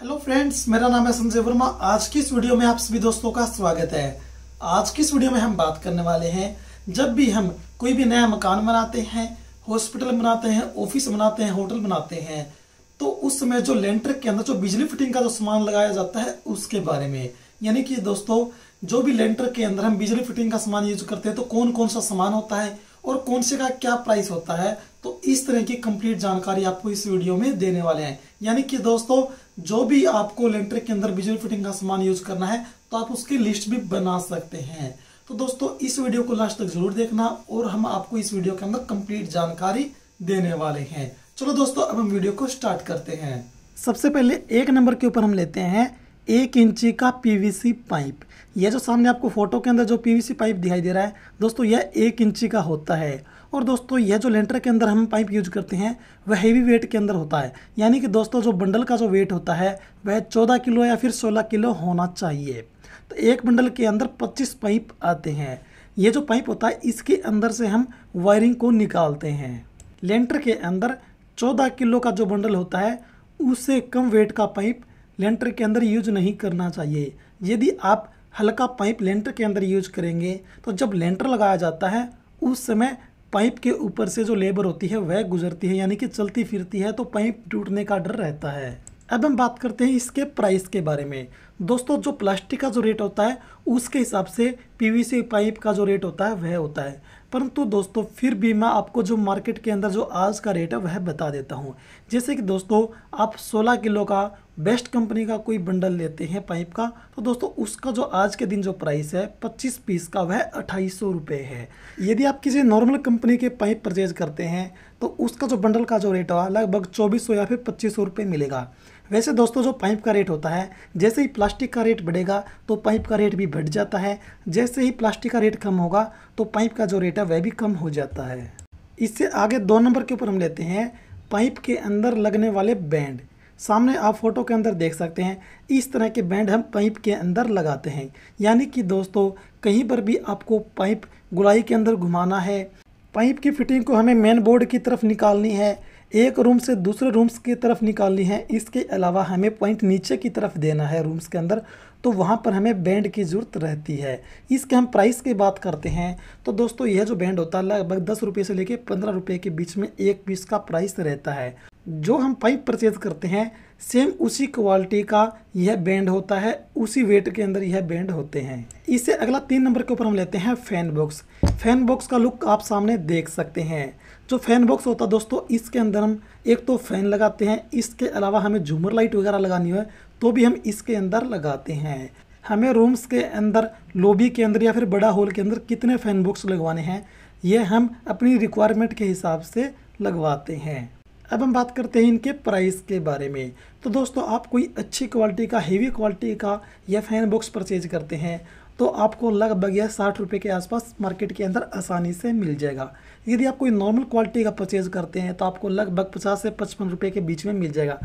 hello friends मेरा नाम है संजय वर्मा आज की इस वीडियो में आप सभी दोस्तों का स्वागत है आज की इस वीडियो में हम बात करने वाले हैं जब भी हम कोई भी नया मकान बनाते हैं हॉस्पिटल बनाते हैं ऑफिस बनाते हैं होटल बनाते हैं तो उस समय जो लेंटर के अंदर जो बिजली फिटिंग का जो सामान लगाया जाता है उसके बारे में यानी कि दोस्तों जो भी लेंटर के अंदर हम बिजली फिटिंग का सामान यूज करते हैं तो कौन कौन सा सामान होता है और कौन से का क्या प्राइस होता है तो इस तरह की कंप्लीट जानकारी आपको इस वीडियो में देने वाले हैं यानी कि दोस्तों जो भी आपको लेंटर के अंदर बिजली फिटिंग का सामान यूज करना है तो आप उसकी लिस्ट भी बना सकते हैं तो दोस्तों इस वीडियो को लास्ट तक जरूर देखना और हम आपको इस वीडियो के अंदर कंप्लीट जानकारी देने वाले हैं चलो दोस्तों अब हम वीडियो को स्टार्ट करते हैं सबसे पहले एक नंबर के ऊपर हम लेते हैं एक इंची का पीवीसी पाइप यह जो सामने आपको फोटो के अंदर जो पीवीसी पाइप दिखाई दे रहा है दोस्तों यह एक इंची का होता है और दोस्तों यह जो लेंटर के अंदर हम पाइप यूज करते हैं वह हैवी वेट के अंदर होता है यानी कि दोस्तों जो बंडल का जो वेट होता है वह 14 किलो या फिर 16 किलो होना चाहिए तो एक बंडल के अंदर 25 पाइप आते हैं ये जो पाइप होता है इसके अंदर से हम वायरिंग को निकालते हैं लेंटर के अंदर चौदह किलो का जो बंडल होता है उससे कम वेट का पाइप लेंटर के अंदर यूज नहीं करना चाहिए यदि आप हल्का पाइप लेंटर के अंदर यूज करेंगे तो जब लेंटर लगाया जाता है उस समय पाइप के ऊपर से जो लेबर होती है वह गुजरती है यानी कि चलती फिरती है तो पाइप टूटने का डर रहता है अब हम बात करते हैं इसके प्राइस के बारे में दोस्तों जो प्लास्टिक का जो रेट होता है उसके हिसाब से पीवीसी पाइप का जो रेट होता है वह होता है परंतु दोस्तों फिर भी मैं आपको जो मार्केट के अंदर जो आज का रेट है वह बता देता हूँ जैसे कि दोस्तों आप 16 किलो का बेस्ट कंपनी का कोई बंडल लेते हैं पाइप का तो दोस्तों उसका जो आज के दिन जो प्राइस है 25 पीस का वह अट्ठाईस सौ है यदि आप किसी नॉर्मल कंपनी के पाइप परचेज करते हैं तो उसका जो बंडल का जो रेट हुआ लगभग चौबीस या फिर पच्चीस सौ मिलेगा वैसे दोस्तों जो पाइप का रेट होता है जैसे ही प्लास्टिक का रेट बढ़ेगा तो पाइप का रेट भी बढ़ जाता है जैसे ही प्लास्टिक का रेट कम होगा तो पाइप का जो रेट है वह भी कम हो जाता है इससे आगे दो नंबर के ऊपर हम लेते हैं पाइप के अंदर लगने वाले बैंड सामने आप फोटो के अंदर देख सकते हैं इस तरह के बैंड हम पाइप के अंदर लगाते हैं यानी कि दोस्तों कहीं पर भी आपको पाइप गुलाई के अंदर घुमाना है पाइप की फिटिंग को हमें मेन बोर्ड की तरफ निकालनी है एक रूम से दूसरे रूम्स की तरफ निकालनी है इसके अलावा हमें पॉइंट नीचे की तरफ देना है रूम्स के अंदर तो वहाँ पर हमें बैंड की ज़रूरत रहती है इसके हम प्राइस की बात करते हैं तो दोस्तों यह जो बैंड होता है लगभग दस रुपये से लेकर पंद्रह रुपये के बीच में एक पीस का प्राइस रहता है जो हम पाइप परचेज करते हैं सेम उसी क्वालिटी का यह बैंड होता है उसी वेट के अंदर यह बैंड होते हैं इससे अगला तीन नंबर के ऊपर हम लेते हैं फैन बॉक्स फैन बॉक्स का लुक आप सामने देख सकते हैं जो फैन बॉक्स होता है दोस्तों इसके अंदर हम एक तो फैन लगाते हैं इसके अलावा हमें झूमर लाइट वगैरह लगानी हो तो भी हम इसके अंदर लगाते हैं हमें रूम्स के अंदर लॉबी के अंदर या फिर बड़ा हॉल के अंदर कितने फैन बॉक्स लगवाने हैं ये हम अपनी रिक्वायरमेंट के हिसाब से लगवाते हैं अब हम बात करते हैं इनके प्राइस के बारे में तो दोस्तों आप कोई अच्छी क्वालिटी का हेवी क्वालिटी का या फैन बॉक्स परचेज करते हैं तो आपको लगभग यह साठ रुपये के आसपास मार्केट के अंदर आसानी से मिल जाएगा यदि आप कोई नॉर्मल क्वालिटी का परचेज़ करते हैं तो आपको लगभग पचास से पचपन रुपये के बीच में मिल जाएगा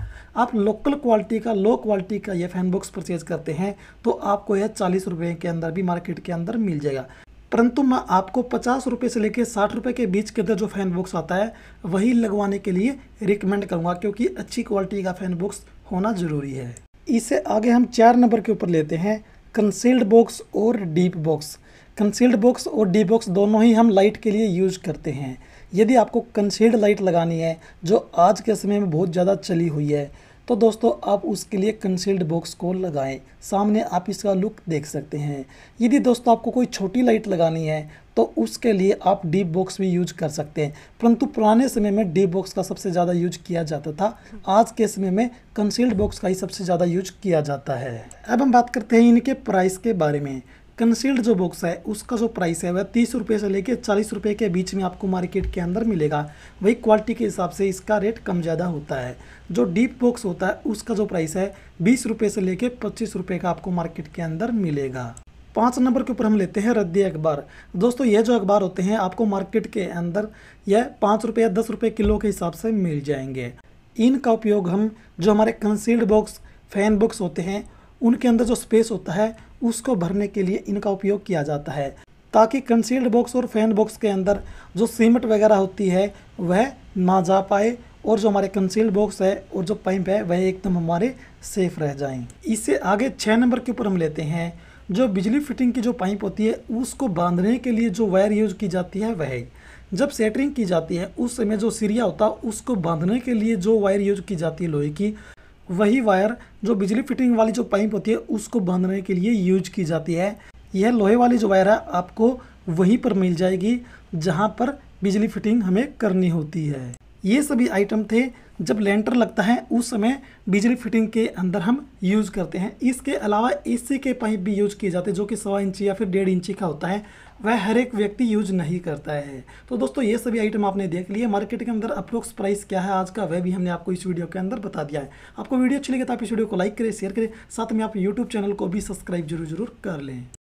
आप लोकल क्वालिटी का लो क्वालिटी का यह फैन बॉक्स परचेज़ करते हैं तो आपको यह चालीस रुपये के अंदर भी मार्केट के अंदर मिल जाएगा परंतु मैं आपको पचास रुपये से लेकर साठ रुपये के बीच के अंदर जो फ़ैन बॉक्स आता है वही लगवाने के लिए रिकमेंड करूँगा क्योंकि अच्छी क्वालिटी का फ़ैन बॉक्स होना ज़रूरी है इसे आगे हम चार नंबर के ऊपर लेते हैं कंसील्ड बॉक्स और डीप बॉक्स कंसील्ड बॉक्स और डीप बॉक्स दोनों ही हम लाइट के लिए यूज करते हैं यदि आपको कंसील्ड लाइट लगानी है जो आज के समय में बहुत ज़्यादा चली हुई है तो दोस्तों आप उसके लिए कंसील्ड बॉक्स को लगाएं सामने आप इसका लुक देख सकते हैं यदि दोस्तों आपको कोई छोटी लाइट लगानी है तो उसके लिए आप डीप बॉक्स भी यूज कर सकते हैं परंतु पुराने समय में डीप बॉक्स का सबसे ज़्यादा यूज किया जाता था आज के समय में कंसील्ड बॉक्स का ही सबसे ज़्यादा यूज किया जाता है अब हम बात करते हैं इनके प्राइस के बारे में कंसील्ड जो बॉक्स है उसका जो प्राइस है वह तीस रुपये से लेकर चालीस रुपये के बीच में आपको मार्केट के अंदर मिलेगा वही क्वालिटी के हिसाब से इसका रेट कम ज़्यादा होता है जो डीप बॉक्स होता है उसका जो प्राइस है बीस रुपये से लेकर पच्चीस रुपये का आपको मार्केट के अंदर मिलेगा पाँच नंबर के ऊपर हम लेते हैं रद्दी अखबार दोस्तों ये जो अखबार होते हैं आपको मार्केट के अंदर यह पाँच रुपये या दस रुपये किलो के हिसाब से मिल जाएंगे इनका उपयोग हम जो हमारे कंसील्ड बॉक्स फैन बॉक्स होते हैं उनके अंदर जो स्पेस होता है उसको भरने के लिए इनका उपयोग किया जाता है ताकि कंसील्ड बॉक्स और फैन बॉक्स के अंदर जो सीमेंट वगैरह होती है वह ना जा पाए और जो हमारे कंसील्ड बॉक्स है और जो पाइप है वह एकदम हमारे सेफ रह जाएं इससे आगे छः नंबर के ऊपर हम लेते हैं जो बिजली फिटिंग की जो पाइप होती है उसको बांधने के लिए जो वायर यूज की जाती है वह जब सेटरिंग की जाती है उस समय जो सीरिया होता है उसको बांधने के लिए जो वायर यूज की जाती है लोहे की वही वायर जो बिजली फिटिंग वाली जो पाइप होती है उसको बांधने के लिए यूज की जाती है यह लोहे वाली जो वायर है आपको वहीं पर मिल जाएगी जहाँ पर बिजली फिटिंग हमें करनी होती है ये सभी आइटम थे जब लेंटर लगता है उस समय बिजली फिटिंग के अंदर हम यूज़ करते हैं इसके अलावा एसी के पाइप भी यूज किए जाते हैं जो कि सवा इंची या फिर डेढ़ इंची का होता है वह हर एक व्यक्ति यूज नहीं करता है तो दोस्तों ये सभी आइटम आपने देख लिए मार्केट के अंदर अप्रोक्स प्राइस क्या है आज का वह भी हमने आपको इस वीडियो के अंदर बता दिया है आपको वीडियो अच्छी लगे तो आप इस वीडियो को लाइक करें शेयर करें साथ में आप यूट्यूब चैनल को भी सब्सक्राइब जरूर जरूर कर लें